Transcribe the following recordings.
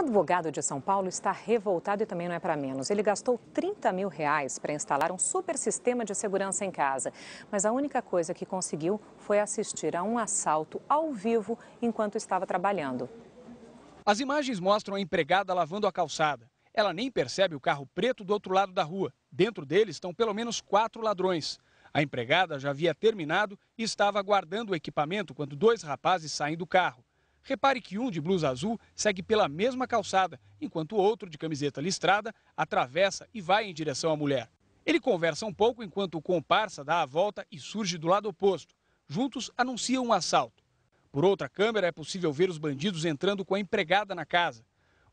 advogado de São Paulo está revoltado e também não é para menos. Ele gastou 30 mil reais para instalar um super sistema de segurança em casa. Mas a única coisa que conseguiu foi assistir a um assalto ao vivo enquanto estava trabalhando. As imagens mostram a empregada lavando a calçada. Ela nem percebe o carro preto do outro lado da rua. Dentro dele estão pelo menos quatro ladrões. A empregada já havia terminado e estava aguardando o equipamento quando dois rapazes saem do carro. Repare que um de blusa azul segue pela mesma calçada, enquanto o outro, de camiseta listrada, atravessa e vai em direção à mulher. Ele conversa um pouco enquanto o comparsa dá a volta e surge do lado oposto. Juntos anunciam um assalto. Por outra câmera é possível ver os bandidos entrando com a empregada na casa.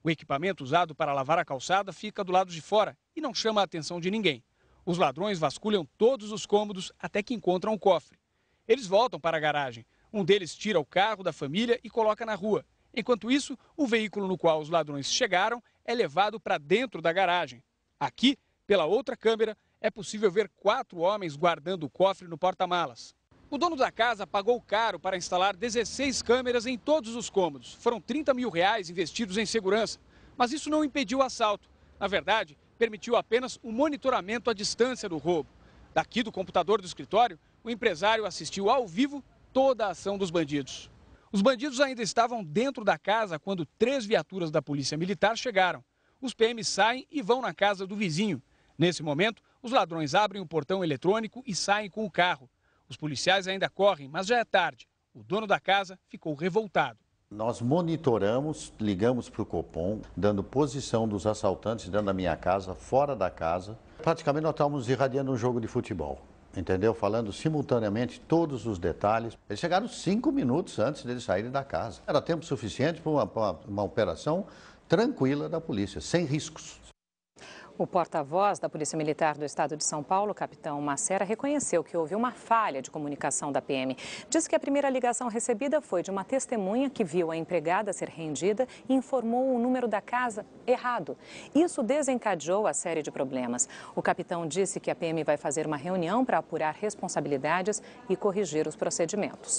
O equipamento usado para lavar a calçada fica do lado de fora e não chama a atenção de ninguém. Os ladrões vasculham todos os cômodos até que encontram o um cofre. Eles voltam para a garagem, um deles tira o carro da família e coloca na rua. Enquanto isso, o veículo no qual os ladrões chegaram é levado para dentro da garagem. Aqui, pela outra câmera, é possível ver quatro homens guardando o cofre no porta-malas. O dono da casa pagou caro para instalar 16 câmeras em todos os cômodos. Foram 30 mil reais investidos em segurança. Mas isso não impediu o assalto. Na verdade, permitiu apenas o monitoramento à distância do roubo. Daqui do computador do escritório, o empresário assistiu ao vivo toda a ação dos bandidos. Os bandidos ainda estavam dentro da casa quando três viaturas da Polícia Militar chegaram. Os PMs saem e vão na casa do vizinho. Nesse momento, os ladrões abrem o portão eletrônico e saem com o carro. Os policiais ainda correm, mas já é tarde. O dono da casa ficou revoltado. Nós monitoramos, ligamos para o Copom, dando posição dos assaltantes dentro da minha casa, fora da casa. Praticamente nós estávamos irradiando um jogo de futebol entendeu? Falando simultaneamente todos os detalhes. Eles chegaram cinco minutos antes deles saírem da casa. Era tempo suficiente para uma, uma, uma operação tranquila da polícia, sem riscos. O porta-voz da Polícia Militar do Estado de São Paulo, capitão Macera, reconheceu que houve uma falha de comunicação da PM. Diz que a primeira ligação recebida foi de uma testemunha que viu a empregada ser rendida e informou o número da casa errado. Isso desencadeou a série de problemas. O capitão disse que a PM vai fazer uma reunião para apurar responsabilidades e corrigir os procedimentos.